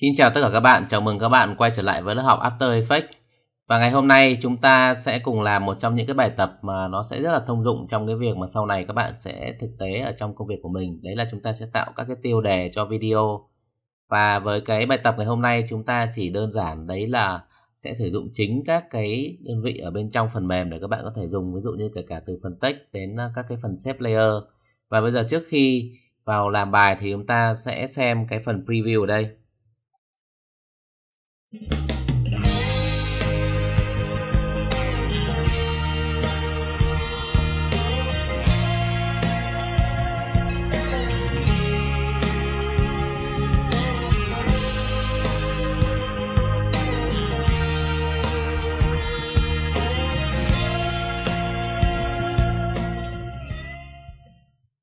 Xin chào tất cả các bạn, chào mừng các bạn quay trở lại với lớp học After Effects Và ngày hôm nay chúng ta sẽ cùng làm một trong những cái bài tập mà nó sẽ rất là thông dụng trong cái việc mà sau này các bạn sẽ thực tế ở trong công việc của mình Đấy là chúng ta sẽ tạo các cái tiêu đề cho video Và với cái bài tập ngày hôm nay chúng ta chỉ đơn giản đấy là sẽ sử dụng chính các cái đơn vị ở bên trong phần mềm để các bạn có thể dùng ví dụ như kể cả từ phần text đến à, các cái phần xếp layer và bây giờ trước khi vào làm bài thì chúng ta sẽ xem cái phần preview ở đây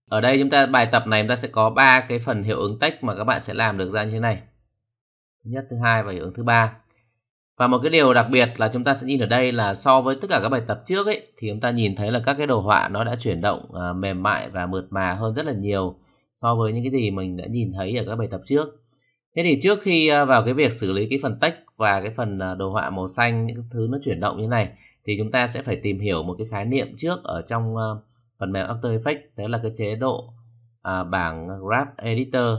ở đây chúng ta bài tập này chúng ta sẽ có ba cái phần hiệu ứng tách mà các bạn sẽ làm được ra như thế này nhất thứ hai và hiệu ứng thứ ba và một cái điều đặc biệt là chúng ta sẽ nhìn ở đây là so với tất cả các bài tập trước ấy thì chúng ta nhìn thấy là các cái đồ họa nó đã chuyển động à, mềm mại và mượt mà hơn rất là nhiều so với những cái gì mình đã nhìn thấy ở các bài tập trước. Thế thì trước khi à, vào cái việc xử lý cái phần text và cái phần à, đồ họa màu xanh những thứ nó chuyển động như thế này thì chúng ta sẽ phải tìm hiểu một cái khái niệm trước ở trong à, phần mềm After Effects đó là cái chế độ à, bảng Graph Editor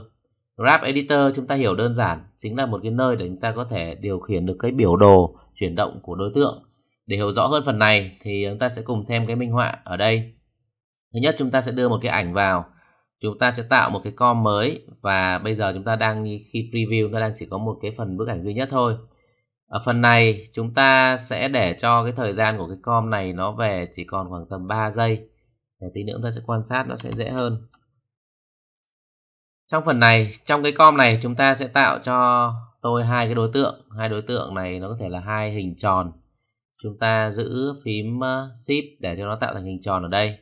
Graph Editor chúng ta hiểu đơn giản chính là một cái nơi để chúng ta có thể điều khiển được cái biểu đồ chuyển động của đối tượng. Để hiểu rõ hơn phần này thì chúng ta sẽ cùng xem cái minh họa ở đây. Thứ nhất chúng ta sẽ đưa một cái ảnh vào. Chúng ta sẽ tạo một cái com mới và bây giờ chúng ta đang khi preview nó đang chỉ có một cái phần bức ảnh duy nhất thôi. Ở phần này chúng ta sẽ để cho cái thời gian của cái com này nó về chỉ còn khoảng tầm 3 giây. Để tí nữa chúng ta sẽ quan sát nó sẽ dễ hơn trong phần này trong cái com này chúng ta sẽ tạo cho tôi hai cái đối tượng hai đối tượng này nó có thể là hai hình tròn chúng ta giữ phím shift ờ, để cho nó tạo thành hình tròn ở đây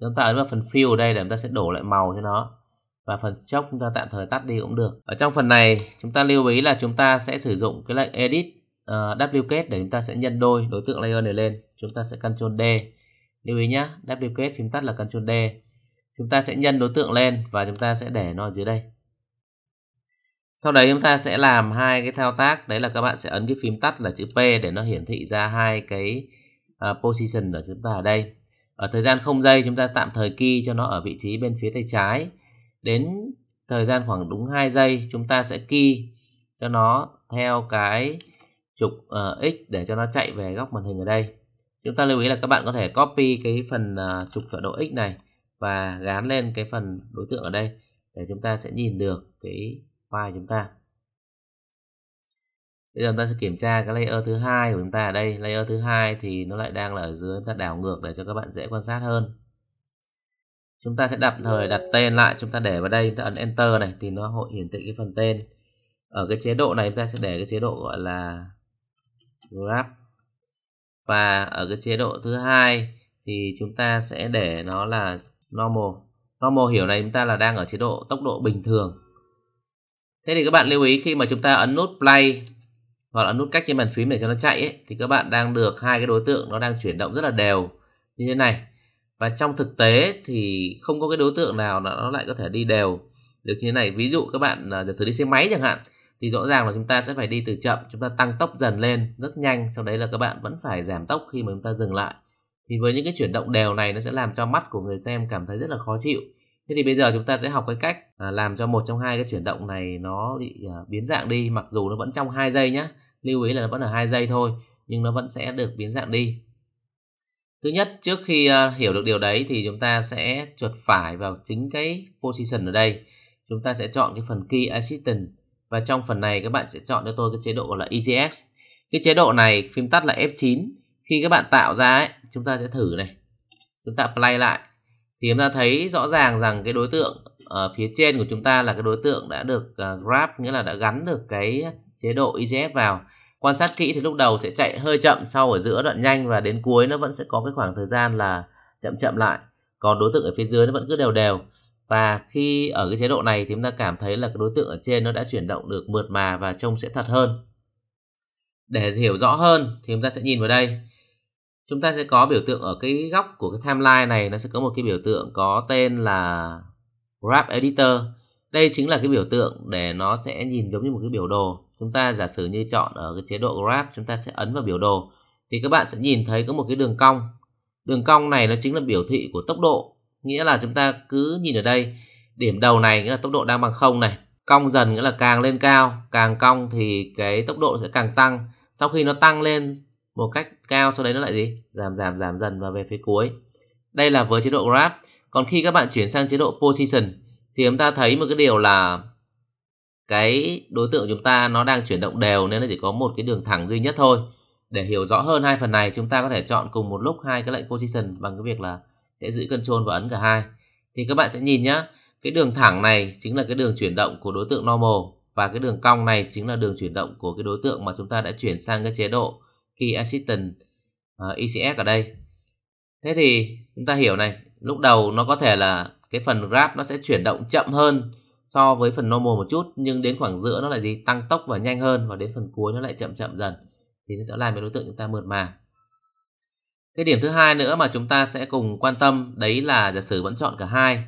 chúng ta ấn vào phần fill ở đây để chúng ta sẽ đổ lại màu cho nó và phần chốc chúng ta tạm thời tắt đi cũng được ở trong phần này chúng ta lưu ý là chúng ta sẽ sử dụng cái lệnh edit ờ, uh, wcase để chúng ta sẽ nhân đôi đối tượng layer này lên chúng ta sẽ ctrl d lưu ý nhé wcase phím tắt là ctrl d chúng ta sẽ nhân đối tượng lên và chúng ta sẽ để nó dưới đây sau đấy chúng ta sẽ làm hai cái thao tác đấy là các bạn sẽ ấn cái phím tắt là chữ P để nó hiển thị ra hai cái uh, position của chúng ta ở đây ở thời gian không giây chúng ta tạm thời key cho nó ở vị trí bên phía tay trái đến thời gian khoảng đúng 2 giây chúng ta sẽ key cho nó theo cái trục uh, x để cho nó chạy về góc màn hình ở đây chúng ta lưu ý là các bạn có thể copy cái phần uh, trục tọa độ x này và gán lên cái phần đối tượng ở đây để chúng ta sẽ nhìn được cái file chúng ta bây giờ chúng ta sẽ kiểm tra cái layer thứ hai của chúng ta ở đây layer thứ hai thì nó lại đang là ở dưới ta đảo ngược để cho các bạn dễ quan sát hơn chúng ta sẽ đặt thời đặt tên lại chúng ta để vào đây chúng ta ấn enter này thì nó hội hiển thị cái phần tên ở cái chế độ này chúng ta sẽ để cái chế độ gọi là grab và ở cái chế độ thứ hai thì chúng ta sẽ để nó là normal normal hiểu này chúng ta là đang ở chế độ tốc độ bình thường thế thì các bạn lưu ý khi mà chúng ta ấn nút play hoặc là ấn nút cách trên bàn phím để cho nó chạy ấy, thì các bạn đang được hai cái đối tượng nó đang chuyển động rất là đều như thế này và trong thực tế thì không có cái đối tượng nào nó lại có thể đi đều được như thế này ví dụ các bạn à, giả sử đi xe máy chẳng hạn thì rõ ràng là chúng ta sẽ phải đi từ chậm chúng ta tăng tốc dần lên rất nhanh sau đấy là các bạn vẫn phải giảm tốc khi mà chúng ta dừng lại thì với những cái chuyển động đều này nó sẽ làm cho mắt của người xem cảm thấy rất là khó chịu thế thì bây giờ chúng ta sẽ học cái cách à, làm cho một trong hai cái chuyển động này nó bị à, biến dạng đi mặc dù nó vẫn trong hai giây nhé lưu ý là nó vẫn là hai giây thôi nhưng nó vẫn sẽ được biến dạng đi thứ nhất trước khi à, hiểu được điều đấy thì chúng ta sẽ chuột phải vào chính cái position ở đây chúng ta sẽ chọn cái phần key assistant và trong phần này các bạn sẽ chọn cho tôi cái chế độ là EGX cái chế độ này phím tắt là F9 khi các bạn tạo ra ấy, chúng ta sẽ thử này chúng ta play lại thì chúng ta thấy rõ ràng rằng cái đối tượng ở phía trên của chúng ta là cái đối tượng đã được ờ, grab nghĩa là đã gắn được cái chế độ IGF e vào quan sát kỹ thì lúc đầu sẽ chạy hơi chậm sau ở giữa đoạn nhanh và đến cuối nó vẫn sẽ có cái khoảng thời gian là chậm chậm lại còn đối tượng ở phía dưới nó vẫn cứ đều đều và khi ở cái chế độ này thì chúng ta cảm thấy là cái đối tượng ở trên nó đã chuyển động được mượt mà và trông sẽ thật hơn để hiểu rõ hơn thì chúng ta sẽ nhìn vào đây chúng ta sẽ có biểu tượng ở cái góc của cái timeline này nó sẽ có một cái biểu tượng có tên là graph editor đây chính là cái biểu tượng để nó sẽ nhìn giống như một cái biểu đồ chúng ta giả sử như chọn ở cái chế độ graph chúng ta sẽ ấn vào biểu đồ thì các bạn sẽ nhìn thấy có một cái đường cong đường cong này nó chính là biểu thị của tốc độ nghĩa là chúng ta cứ nhìn ở đây điểm đầu này nghĩa là tốc độ đang bằng không này cong dần nghĩa là càng lên cao càng cong thì cái tốc độ sẽ càng tăng sau khi nó tăng lên một cách cao sau đấy nó lại gì giảm giảm giảm dần và về phía cuối đây là với chế độ grab còn khi các bạn chuyển sang chế độ position thì chúng ta thấy một cái điều là cái đối tượng chúng ta nó đang chuyển động đều nên nó chỉ có một cái đường thẳng duy nhất thôi để hiểu rõ hơn hai phần này chúng ta có thể chọn cùng một lúc hai cái lệnh position bằng cái việc là sẽ giữ control và ấn cả hai thì các bạn sẽ nhìn nhá cái đường thẳng này chính là cái đường chuyển động của đối tượng normal và cái đường cong này chính là đường chuyển động của cái đối tượng mà chúng ta đã chuyển sang cái chế độ Key Assistant uh, à, ECS ở đây thế thì chúng ta hiểu này lúc đầu nó có thể là cái phần grab nó sẽ chuyển động chậm hơn so với phần normal một chút nhưng đến khoảng giữa nó lại gì tăng tốc và nhanh hơn và đến phần cuối nó lại chậm chậm dần thì nó sẽ làm cho đối tượng chúng ta mượt mà cái điểm thứ hai nữa mà chúng ta sẽ cùng quan tâm đấy là giả sử vẫn chọn cả hai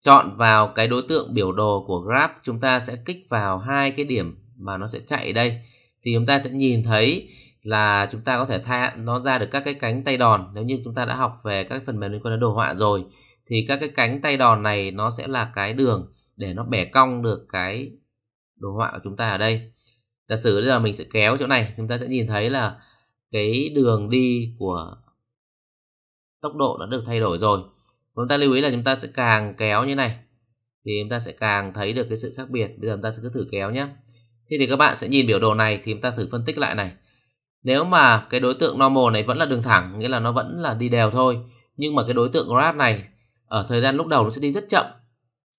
chọn vào cái đối tượng biểu đồ của grab chúng ta sẽ kích vào hai cái điểm mà nó sẽ chạy đây thì chúng ta sẽ nhìn thấy là chúng ta có thể thay nó ra được các cái cánh tay đòn nếu như chúng ta đã học về các phần mềm liên quan đến đồ họa rồi thì các cái cánh tay đòn này nó sẽ là cái đường để nó bẻ cong được cái đồ họa của chúng ta ở đây giả sử bây giờ mình sẽ kéo chỗ này chúng ta sẽ nhìn thấy là cái đường đi của tốc độ đã được thay đổi rồi chúng ta lưu ý là chúng ta sẽ càng kéo như này thì chúng ta sẽ càng thấy được cái sự khác biệt bây giờ chúng ta sẽ cứ thử kéo nhé thế thì các bạn sẽ nhìn biểu đồ này thì chúng ta thử phân tích lại này nếu mà cái đối tượng normal này vẫn là đường thẳng nghĩa là nó vẫn là đi đều thôi nhưng mà cái đối tượng grab này ở thời gian lúc đầu nó sẽ đi rất chậm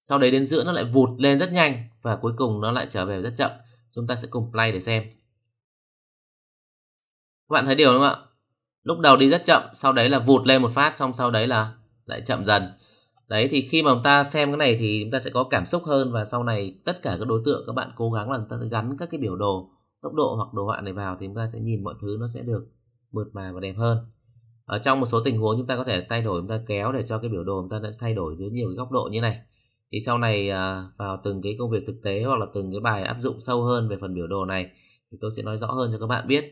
sau đấy đến giữa nó lại vụt lên rất nhanh và cuối cùng nó lại trở về rất chậm chúng ta sẽ cùng play để xem các bạn thấy điều đúng không ạ lúc đầu đi rất chậm sau đấy là vụt lên một phát xong sau đấy là lại chậm dần đấy thì khi mà chúng ta xem cái này thì chúng ta sẽ có cảm xúc hơn và sau này tất cả các đối tượng các bạn cố gắng là chúng ta sẽ gắn các cái biểu đồ tốc độ hoặc đồ họa này vào thì chúng ta sẽ nhìn mọi thứ nó sẽ được mượt mà và đẹp hơn ở trong một số tình huống chúng ta có thể thay đổi chúng ta kéo để cho cái biểu đồ chúng ta đã thay đổi dưới nhiều cái góc độ như này thì sau này à, vào từng cái công việc thực tế hoặc là từng cái bài áp dụng sâu hơn về phần biểu đồ này thì tôi sẽ nói rõ hơn cho các bạn biết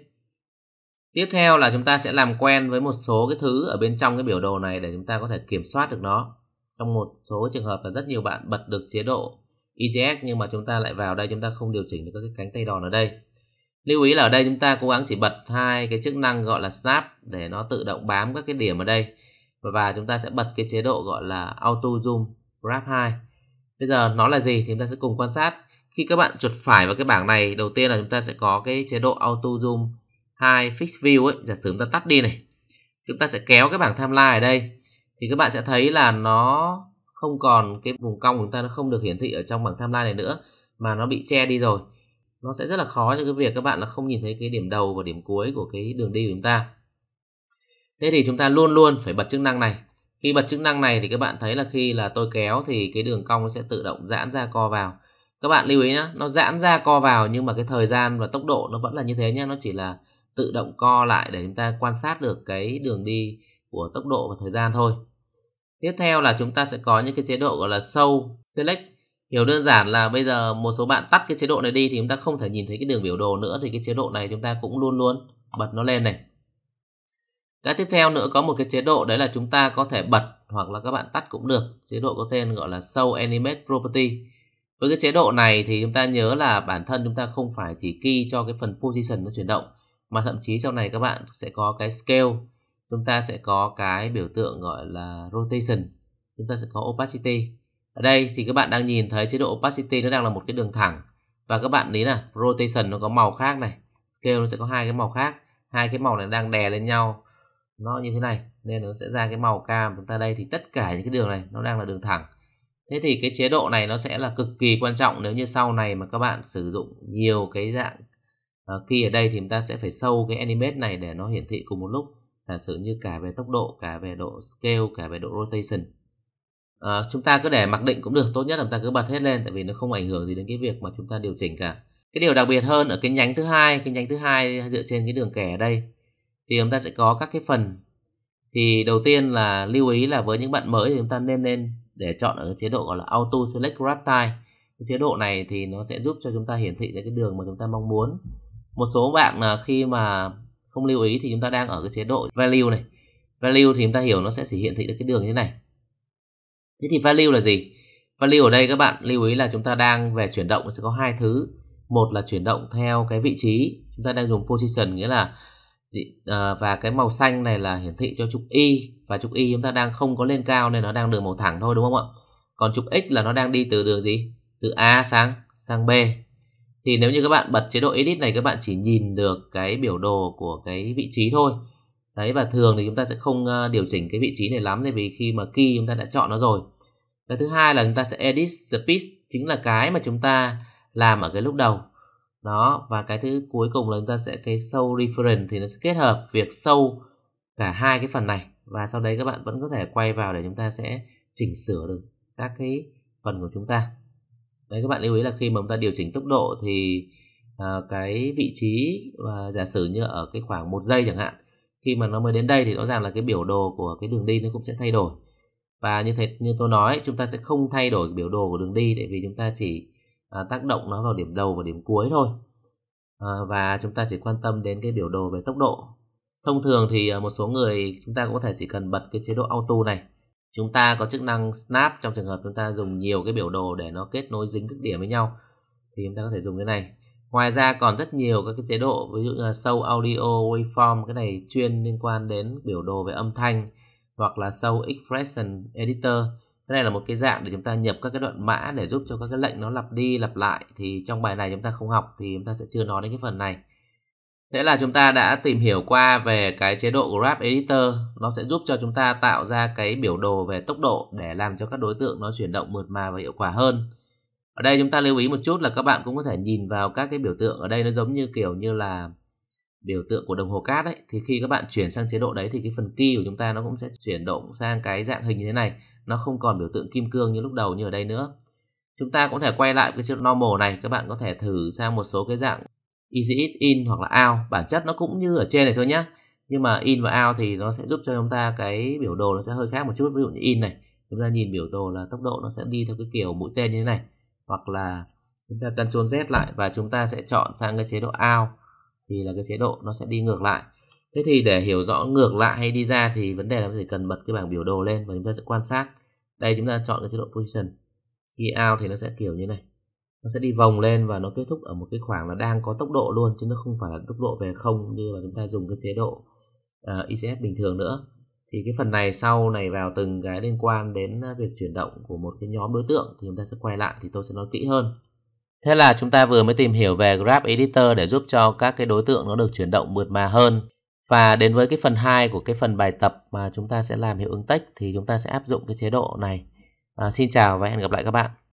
tiếp theo là chúng ta sẽ làm quen với một số cái thứ ở bên trong cái biểu đồ này để chúng ta có thể kiểm soát được nó trong một số trường hợp là rất nhiều bạn bật được chế độ ICS e nhưng mà chúng ta lại vào đây chúng ta không điều chỉnh được các cái cánh tay đòn ở đây lưu ý là ở đây chúng ta cố gắng chỉ bật hai cái chức năng gọi là snap để nó tự động bám các cái điểm ở đây và chúng ta sẽ bật cái chế độ gọi là auto zoom grab 2 bây giờ nó là gì thì chúng ta sẽ cùng quan sát khi các bạn chuột phải vào cái bảng này đầu tiên là chúng ta sẽ có cái chế độ auto zoom 2 fix view ấy giả sử chúng ta tắt đi này chúng ta sẽ kéo cái bảng timeline ở đây thì các bạn sẽ thấy là nó không còn cái vùng cong của chúng ta nó không được hiển thị ở trong bảng timeline này nữa mà nó bị che đi rồi nó sẽ rất là khó cho cái việc các bạn là không nhìn thấy cái điểm đầu và điểm cuối của cái đường đi của chúng ta thế thì chúng ta luôn luôn phải bật chức năng này khi bật chức năng này thì các bạn thấy là khi là tôi kéo thì cái đường cong nó sẽ tự động giãn ra co vào các bạn lưu ý nhé nó giãn ra co vào nhưng mà cái thời gian và tốc độ nó vẫn là như thế nhé nó chỉ là tự động co lại để chúng ta quan sát được cái đường đi của tốc độ và thời gian thôi tiếp theo là chúng ta sẽ có những cái chế độ gọi là sâu select hiểu đơn giản là bây giờ một số bạn tắt cái chế độ này đi thì chúng ta không thể nhìn thấy cái đường biểu đồ nữa thì cái chế độ này chúng ta cũng luôn luôn bật nó lên này cái tiếp theo nữa có một cái chế độ đấy là chúng ta có thể bật hoặc là các bạn tắt cũng được chế độ có tên gọi là show animate property với cái chế độ này thì chúng ta nhớ là bản thân chúng ta không phải chỉ key cho cái phần position nó chuyển động mà thậm chí trong này các bạn sẽ có cái scale chúng ta sẽ có cái biểu tượng gọi là rotation chúng ta sẽ có opacity ở đây thì các bạn đang nhìn thấy chế độ opacity nó đang là một cái đường thẳng và các bạn lý là rotation nó có màu khác này scale nó sẽ có hai cái màu khác hai cái màu này đang đè lên nhau nó như thế này nên nó sẽ ra cái màu cam chúng ta đây thì tất cả những cái đường này nó đang là đường thẳng thế thì cái chế độ này nó sẽ là cực kỳ quan trọng nếu như sau này mà các bạn sử dụng nhiều cái dạng uh, key ở đây thì chúng ta sẽ phải sâu cái animate này để nó hiển thị cùng một lúc giả sử như cả về tốc độ cả về độ scale cả về độ rotation à, chúng ta cứ để mặc định cũng được tốt nhất là chúng ta cứ bật hết lên tại vì nó không ảnh hưởng gì đến cái việc mà chúng ta điều chỉnh cả cái điều đặc biệt hơn ở cái nhánh thứ hai cái nhánh thứ hai dựa trên cái đường kẻ ở đây thì chúng ta sẽ có các cái phần thì đầu tiên là lưu ý là với những bạn mới thì chúng ta nên nên để chọn ở chế độ gọi là auto select grab time cái chế độ này thì nó sẽ giúp cho chúng ta hiển thị ra cái đường mà chúng ta mong muốn một số bạn là khi mà không lưu ý thì chúng ta đang ở cái chế độ value này value thì chúng ta hiểu nó sẽ chỉ hiển thị được cái đường như thế này thế thì value là gì value ở đây các bạn lưu ý là chúng ta đang về chuyển động sẽ có hai thứ một là chuyển động theo cái vị trí chúng ta đang dùng position nghĩa là ờ, và cái màu xanh này là hiển thị cho trục y và trục y chúng ta đang không có lên cao nên nó đang đường màu thẳng thôi đúng không ạ còn trục x là nó đang đi từ đường gì từ a sang sang b thì nếu như các bạn bật chế độ edit này các bạn chỉ nhìn được cái biểu đồ của cái vị trí thôi đấy và thường thì chúng ta sẽ không ờ, điều chỉnh cái vị trí này lắm tại vì khi mà key chúng ta đã chọn nó rồi cái thứ hai là chúng ta sẽ edit the speed chính là cái mà chúng ta làm ở cái lúc đầu đó và cái thứ cuối cùng là chúng ta sẽ cái show reference thì nó sẽ kết hợp việc sâu cả hai cái phần này và sau đấy các bạn vẫn có thể quay vào để chúng ta sẽ chỉnh sửa được các cái phần của chúng ta đấy các bạn lưu ý là khi mà chúng ta điều chỉnh tốc độ thì uh, cái vị trí và giả sử như ở cái khoảng một giây chẳng hạn khi mà nó mới đến đây thì rõ ràng là cái biểu đồ của cái đường đi nó cũng sẽ thay đổi và như thế như tôi nói chúng ta sẽ không thay đổi biểu đồ của đường đi tại vì chúng ta chỉ à, tác động nó vào điểm đầu và điểm cuối thôi à, và chúng ta chỉ quan tâm đến cái biểu đồ về tốc độ thông thường thì à, một số người chúng ta cũng có thể chỉ cần bật cái chế độ auto này chúng ta có chức năng snap trong trường hợp chúng ta dùng nhiều cái biểu đồ để nó kết nối dính các điểm với nhau thì chúng ta có thể dùng cái này ngoài ra còn rất nhiều các cái chế độ ví dụ như là show audio waveform cái này chuyên liên quan đến biểu đồ về âm thanh hoặc là show expression editor cái này là một cái dạng để chúng ta nhập các cái đoạn mã để giúp cho các cái lệnh nó lặp đi lặp lại thì trong bài này chúng ta không học thì chúng ta sẽ chưa nói đến cái phần này Thế là chúng ta đã tìm hiểu qua về cái chế độ Graph Editor Nó sẽ giúp cho chúng ta tạo ra cái biểu đồ về tốc độ để làm cho các đối tượng nó chuyển động mượt mà và hiệu quả hơn ở đây chúng ta lưu ý một chút là các bạn cũng có thể nhìn vào các cái biểu tượng ở đây nó giống như kiểu như là biểu tượng của đồng hồ cát ấy thì khi các bạn chuyển sang chế độ đấy thì cái phần key của chúng ta nó cũng sẽ chuyển động sang cái dạng hình như thế này nó không còn biểu tượng kim cương như lúc đầu như ở đây nữa chúng ta cũng thể quay lại cái chế độ normal này các bạn có thể thử sang một số cái dạng easy it in hoặc là out bản chất nó cũng như ở trên này thôi nhé nhưng mà in và out thì nó sẽ giúp cho chúng ta cái biểu đồ nó sẽ hơi khác một chút ví dụ như in này chúng ta nhìn biểu đồ là tốc độ nó sẽ đi theo cái kiểu mũi tên như thế này hoặc là chúng ta Ctrl Z lại và chúng ta sẽ chọn sang cái chế độ out thì là cái chế độ nó sẽ đi ngược lại thế thì để hiểu rõ ngược lại hay đi ra thì vấn đề là chỉ cần bật cái bảng biểu đồ lên và chúng ta sẽ quan sát đây chúng ta chọn cái chế độ position khi out thì nó sẽ kiểu như này nó sẽ đi vòng lên và nó kết thúc ở một cái khoảng là đang có tốc độ luôn chứ nó không phải là tốc độ về không như là chúng ta dùng cái chế độ uh, ờ, ICS e bình thường nữa thì cái phần này sau này vào từng cái liên quan đến à, việc chuyển động của một cái nhóm đối tượng thì chúng ta sẽ quay lại thì tôi sẽ nói kỹ hơn thế là chúng ta vừa mới tìm hiểu về grab editor để giúp cho các cái đối tượng nó được chuyển động mượt mà hơn và đến với cái phần 2 của cái phần bài tập mà chúng ta sẽ làm hiệu ứng text thì chúng ta sẽ áp dụng cái chế độ này à, xin chào và hẹn gặp lại các bạn